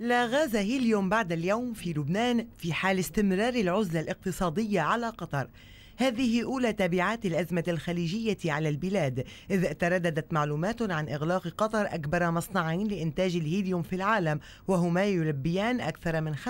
لا غاز هيليوم بعد اليوم في لبنان في حال استمرار العزلة الاقتصادية على قطر هذه أولى تبعات الأزمة الخليجية على البلاد إذ ترددت معلومات عن إغلاق قطر أكبر مصنعين لإنتاج الهيليوم في العالم وهما يلبيان أكثر من 25%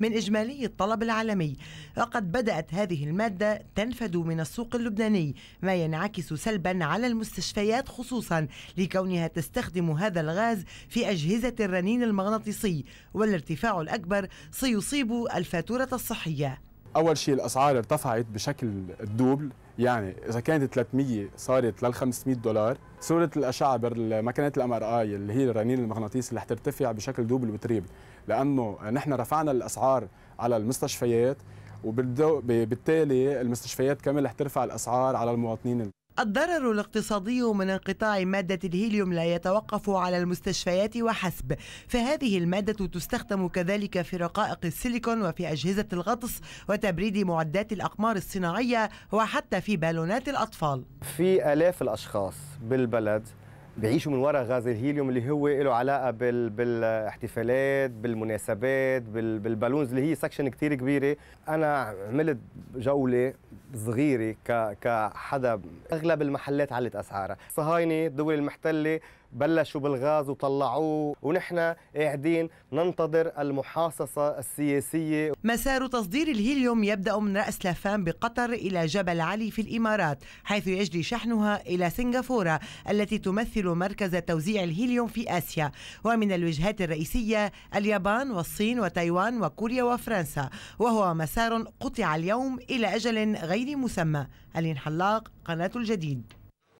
من إجمالي الطلب العالمي وقد بدأت هذه المادة تنفد من السوق اللبناني ما ينعكس سلبا على المستشفيات خصوصا لكونها تستخدم هذا الغاز في أجهزة الرنين المغناطيسي والارتفاع الأكبر سيصيب الفاتورة الصحية اول شيء الاسعار ارتفعت بشكل الدوبل يعني اذا كانت 300 صارت لل 500 دولار صوره الاشعه ماكينات الام ار اي اللي هي الرنين المغناطيسي رح ترتفع بشكل دوبل وتريبل لانه نحن رفعنا الاسعار على المستشفيات وبالتالي المستشفيات كمان رح ترفع الاسعار على المواطنين الضرر الاقتصادي من انقطاع مادة الهيليوم لا يتوقف على المستشفيات وحسب فهذه المادة تستخدم كذلك في رقائق السيليكون وفي أجهزة الغطس وتبريد معدات الأقمار الصناعية وحتى في بالونات الأطفال في آلاف الأشخاص بالبلد بيعيشوا من وراء غاز الهيليوم اللي هو له علاقه بال... بالاحتفالات بالمناسبات بال... بالبالونز اللي هي سكشن كثير كبيره انا عملت جوله صغيره ك... كحدا اغلب المحلات علت اسعارها صهاينه الدول المحتله بلشوا بالغاز وطلعوه ونحن قاعدين ننتظر المحاصصة السياسية مسار تصدير الهيليوم يبدأ من رأس لافان بقطر إلى جبل علي في الإمارات حيث يجري شحنها إلى سنغافورة التي تمثل مركز توزيع الهيليوم في آسيا ومن الوجهات الرئيسية اليابان والصين وتايوان وكوريا وفرنسا وهو مسار قطع اليوم إلى أجل غير مسمى ألين حلاق قناة الجديد